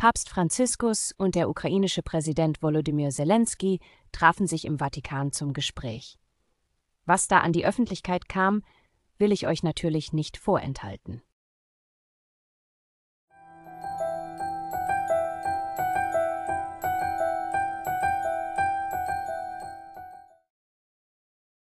Papst Franziskus und der ukrainische Präsident Volodymyr Zelensky trafen sich im Vatikan zum Gespräch. Was da an die Öffentlichkeit kam, will ich euch natürlich nicht vorenthalten.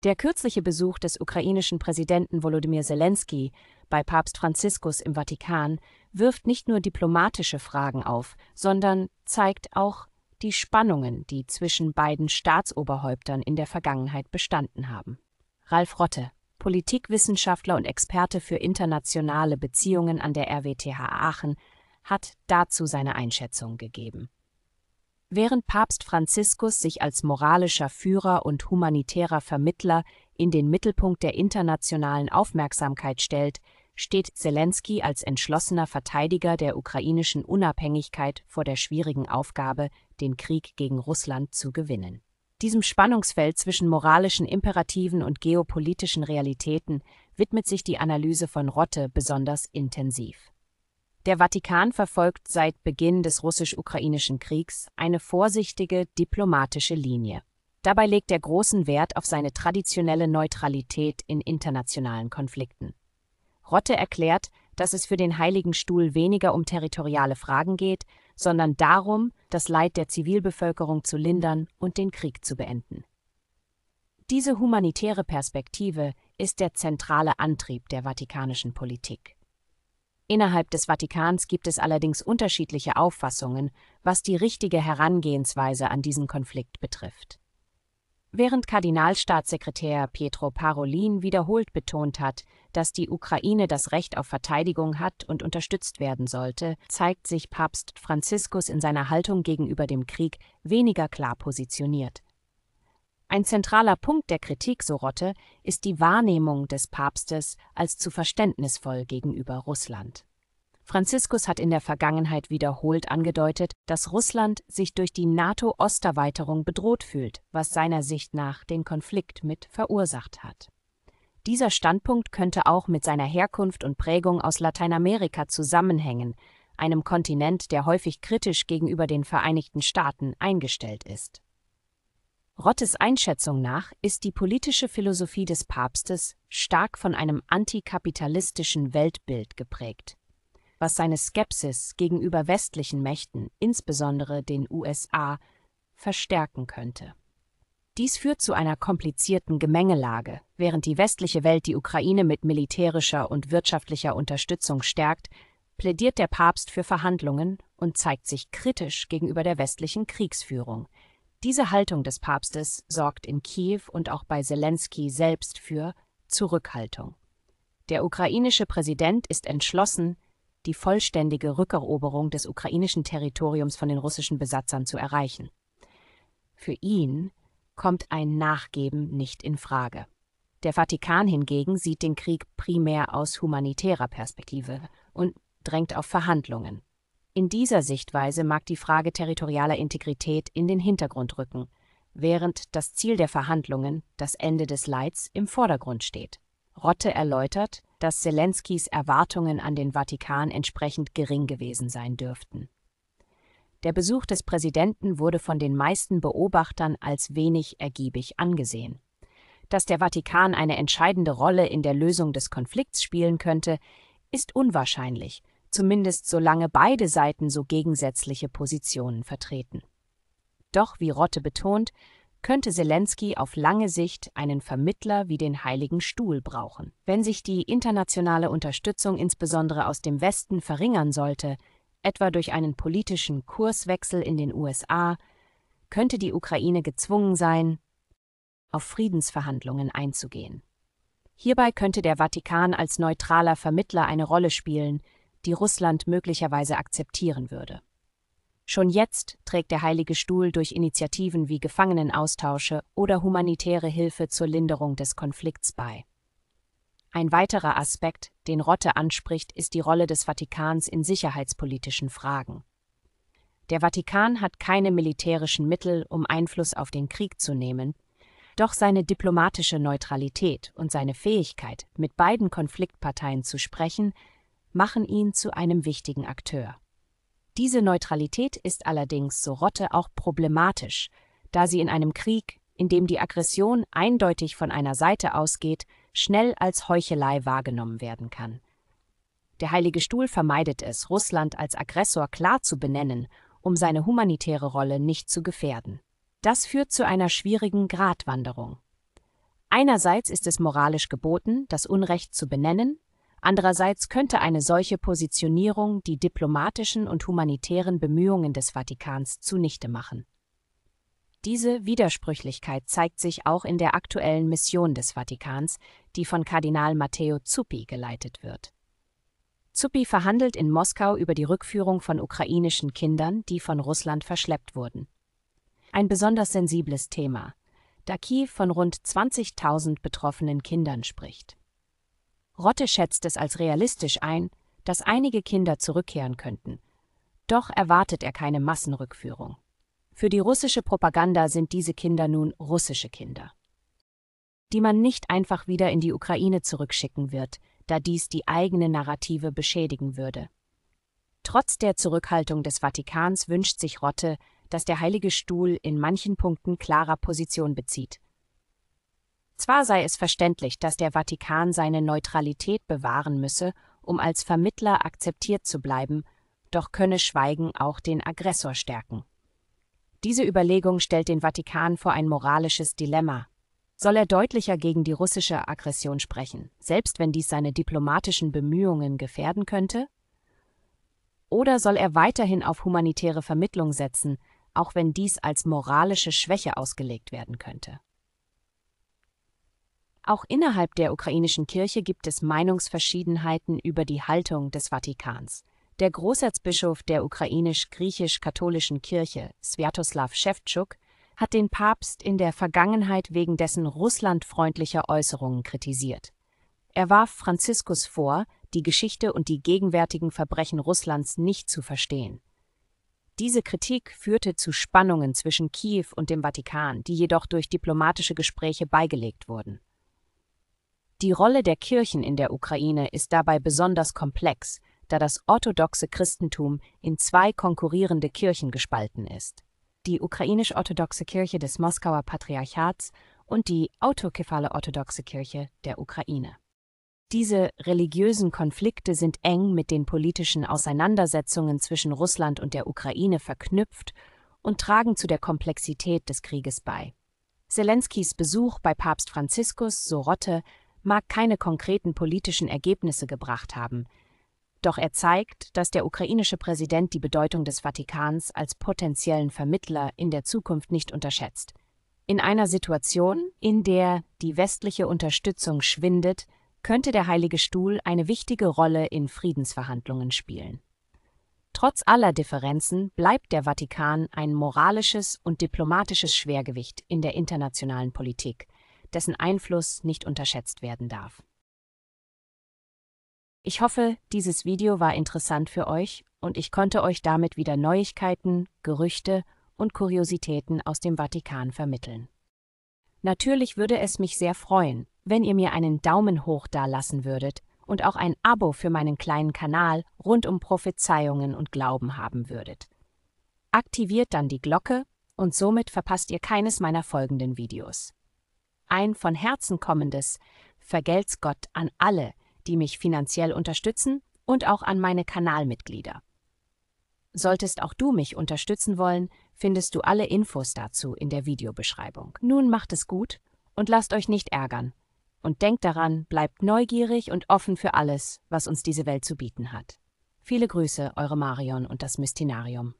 Der kürzliche Besuch des ukrainischen Präsidenten Volodymyr Zelensky bei Papst Franziskus im Vatikan wirft nicht nur diplomatische Fragen auf, sondern zeigt auch die Spannungen, die zwischen beiden Staatsoberhäuptern in der Vergangenheit bestanden haben. Ralf Rotte, Politikwissenschaftler und Experte für internationale Beziehungen an der RWTH Aachen, hat dazu seine Einschätzung gegeben. Während Papst Franziskus sich als moralischer Führer und humanitärer Vermittler in den Mittelpunkt der internationalen Aufmerksamkeit stellt, steht Zelensky als entschlossener Verteidiger der ukrainischen Unabhängigkeit vor der schwierigen Aufgabe, den Krieg gegen Russland zu gewinnen. Diesem Spannungsfeld zwischen moralischen Imperativen und geopolitischen Realitäten widmet sich die Analyse von Rotte besonders intensiv der Vatikan verfolgt seit Beginn des russisch-ukrainischen Kriegs eine vorsichtige diplomatische Linie. Dabei legt er großen Wert auf seine traditionelle Neutralität in internationalen Konflikten. Rotte erklärt, dass es für den Heiligen Stuhl weniger um territoriale Fragen geht, sondern darum, das Leid der Zivilbevölkerung zu lindern und den Krieg zu beenden. Diese humanitäre Perspektive ist der zentrale Antrieb der vatikanischen Politik. Innerhalb des Vatikans gibt es allerdings unterschiedliche Auffassungen, was die richtige Herangehensweise an diesen Konflikt betrifft. Während Kardinalstaatssekretär Pietro Parolin wiederholt betont hat, dass die Ukraine das Recht auf Verteidigung hat und unterstützt werden sollte, zeigt sich Papst Franziskus in seiner Haltung gegenüber dem Krieg weniger klar positioniert. Ein zentraler Punkt der Kritik, so Rotte, ist die Wahrnehmung des Papstes als zu verständnisvoll gegenüber Russland. Franziskus hat in der Vergangenheit wiederholt angedeutet, dass Russland sich durch die NATO-Osterweiterung bedroht fühlt, was seiner Sicht nach den Konflikt mit verursacht hat. Dieser Standpunkt könnte auch mit seiner Herkunft und Prägung aus Lateinamerika zusammenhängen, einem Kontinent, der häufig kritisch gegenüber den Vereinigten Staaten eingestellt ist. Rottes Einschätzung nach ist die politische Philosophie des Papstes stark von einem antikapitalistischen Weltbild geprägt was seine Skepsis gegenüber westlichen Mächten, insbesondere den USA, verstärken könnte. Dies führt zu einer komplizierten Gemengelage, während die westliche Welt die Ukraine mit militärischer und wirtschaftlicher Unterstützung stärkt, plädiert der Papst für Verhandlungen und zeigt sich kritisch gegenüber der westlichen Kriegsführung. Diese Haltung des Papstes sorgt in Kiew und auch bei Zelensky selbst für Zurückhaltung. Der ukrainische Präsident ist entschlossen, die vollständige Rückeroberung des ukrainischen Territoriums von den russischen Besatzern zu erreichen. Für ihn kommt ein Nachgeben nicht in Frage. Der Vatikan hingegen sieht den Krieg primär aus humanitärer Perspektive und drängt auf Verhandlungen. In dieser Sichtweise mag die Frage territorialer Integrität in den Hintergrund rücken, während das Ziel der Verhandlungen, das Ende des Leids, im Vordergrund steht. Rotte erläutert, dass Zelenskys Erwartungen an den Vatikan entsprechend gering gewesen sein dürften. Der Besuch des Präsidenten wurde von den meisten Beobachtern als wenig ergiebig angesehen. Dass der Vatikan eine entscheidende Rolle in der Lösung des Konflikts spielen könnte, ist unwahrscheinlich, zumindest solange beide Seiten so gegensätzliche Positionen vertreten. Doch, wie Rotte betont, könnte Zelensky auf lange Sicht einen Vermittler wie den Heiligen Stuhl brauchen. Wenn sich die internationale Unterstützung insbesondere aus dem Westen verringern sollte, etwa durch einen politischen Kurswechsel in den USA, könnte die Ukraine gezwungen sein, auf Friedensverhandlungen einzugehen. Hierbei könnte der Vatikan als neutraler Vermittler eine Rolle spielen, die Russland möglicherweise akzeptieren würde. Schon jetzt trägt der Heilige Stuhl durch Initiativen wie Gefangenenaustausche oder humanitäre Hilfe zur Linderung des Konflikts bei. Ein weiterer Aspekt, den Rotte anspricht, ist die Rolle des Vatikans in sicherheitspolitischen Fragen. Der Vatikan hat keine militärischen Mittel, um Einfluss auf den Krieg zu nehmen, doch seine diplomatische Neutralität und seine Fähigkeit, mit beiden Konfliktparteien zu sprechen, machen ihn zu einem wichtigen Akteur. Diese Neutralität ist allerdings, so Rotte, auch problematisch, da sie in einem Krieg, in dem die Aggression eindeutig von einer Seite ausgeht, schnell als Heuchelei wahrgenommen werden kann. Der Heilige Stuhl vermeidet es, Russland als Aggressor klar zu benennen, um seine humanitäre Rolle nicht zu gefährden. Das führt zu einer schwierigen Gratwanderung. Einerseits ist es moralisch geboten, das Unrecht zu benennen, Andererseits könnte eine solche Positionierung die diplomatischen und humanitären Bemühungen des Vatikans zunichte machen. Diese Widersprüchlichkeit zeigt sich auch in der aktuellen Mission des Vatikans, die von Kardinal Matteo Zuppi geleitet wird. Zuppi verhandelt in Moskau über die Rückführung von ukrainischen Kindern, die von Russland verschleppt wurden. Ein besonders sensibles Thema, da Kiew von rund 20.000 betroffenen Kindern spricht. Rotte schätzt es als realistisch ein, dass einige Kinder zurückkehren könnten. Doch erwartet er keine Massenrückführung. Für die russische Propaganda sind diese Kinder nun russische Kinder, die man nicht einfach wieder in die Ukraine zurückschicken wird, da dies die eigene Narrative beschädigen würde. Trotz der Zurückhaltung des Vatikans wünscht sich Rotte, dass der Heilige Stuhl in manchen Punkten klarer Position bezieht zwar sei es verständlich, dass der Vatikan seine Neutralität bewahren müsse, um als Vermittler akzeptiert zu bleiben, doch könne Schweigen auch den Aggressor stärken. Diese Überlegung stellt den Vatikan vor ein moralisches Dilemma. Soll er deutlicher gegen die russische Aggression sprechen, selbst wenn dies seine diplomatischen Bemühungen gefährden könnte? Oder soll er weiterhin auf humanitäre Vermittlung setzen, auch wenn dies als moralische Schwäche ausgelegt werden könnte? Auch innerhalb der ukrainischen Kirche gibt es Meinungsverschiedenheiten über die Haltung des Vatikans. Der Großerzbischof der ukrainisch-griechisch-katholischen Kirche, Sviatoslav Schewtschuk, hat den Papst in der Vergangenheit wegen dessen russlandfreundlicher Äußerungen kritisiert. Er warf Franziskus vor, die Geschichte und die gegenwärtigen Verbrechen Russlands nicht zu verstehen. Diese Kritik führte zu Spannungen zwischen Kiew und dem Vatikan, die jedoch durch diplomatische Gespräche beigelegt wurden. Die Rolle der Kirchen in der Ukraine ist dabei besonders komplex, da das orthodoxe Christentum in zwei konkurrierende Kirchen gespalten ist. Die ukrainisch-orthodoxe Kirche des Moskauer Patriarchats und die autokephale orthodoxe Kirche der Ukraine. Diese religiösen Konflikte sind eng mit den politischen Auseinandersetzungen zwischen Russland und der Ukraine verknüpft und tragen zu der Komplexität des Krieges bei. Zelenskys Besuch bei Papst Franziskus, so Rotte, mag keine konkreten politischen Ergebnisse gebracht haben, doch er zeigt, dass der ukrainische Präsident die Bedeutung des Vatikans als potenziellen Vermittler in der Zukunft nicht unterschätzt. In einer Situation, in der die westliche Unterstützung schwindet, könnte der Heilige Stuhl eine wichtige Rolle in Friedensverhandlungen spielen. Trotz aller Differenzen bleibt der Vatikan ein moralisches und diplomatisches Schwergewicht in der internationalen Politik – dessen Einfluss nicht unterschätzt werden darf. Ich hoffe, dieses Video war interessant für euch und ich konnte euch damit wieder Neuigkeiten, Gerüchte und Kuriositäten aus dem Vatikan vermitteln. Natürlich würde es mich sehr freuen, wenn ihr mir einen Daumen hoch dalassen würdet und auch ein Abo für meinen kleinen Kanal rund um Prophezeiungen und Glauben haben würdet. Aktiviert dann die Glocke und somit verpasst ihr keines meiner folgenden Videos ein von Herzen kommendes Vergelt's Gott an alle, die mich finanziell unterstützen und auch an meine Kanalmitglieder. Solltest auch du mich unterstützen wollen, findest du alle Infos dazu in der Videobeschreibung. Nun macht es gut und lasst euch nicht ärgern. Und denkt daran, bleibt neugierig und offen für alles, was uns diese Welt zu bieten hat. Viele Grüße, eure Marion und das Mystinarium.